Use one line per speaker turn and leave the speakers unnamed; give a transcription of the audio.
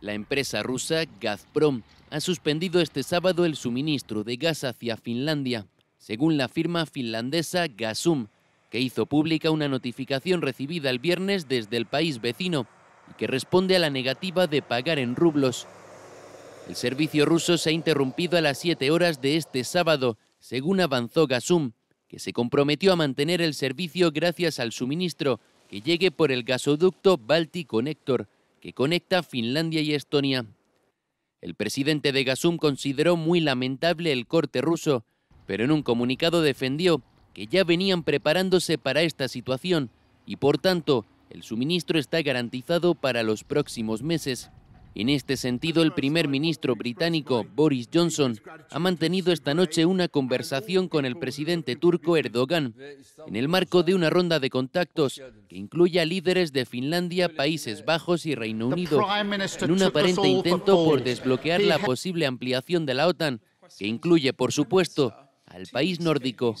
La empresa rusa Gazprom ha suspendido este sábado el suministro de gas hacia Finlandia, según la firma finlandesa Gazum, que hizo pública una notificación recibida el viernes desde el país vecino y que responde a la negativa de pagar en rublos. El servicio ruso se ha interrumpido a las 7 horas de este sábado, según avanzó Gazum, que se comprometió a mantener el servicio gracias al suministro que llegue por el gasoducto Baltic Connector que conecta Finlandia y Estonia. El presidente de Gazum consideró muy lamentable el corte ruso, pero en un comunicado defendió que ya venían preparándose para esta situación y por tanto el suministro está garantizado para los próximos meses. En este sentido, el primer ministro británico Boris Johnson ha mantenido esta noche una conversación con el presidente turco Erdogan en el marco de una ronda de contactos que incluye a líderes de Finlandia, Países Bajos y Reino Unido, en un aparente intento por desbloquear la posible ampliación de la OTAN, que incluye, por supuesto, al país nórdico.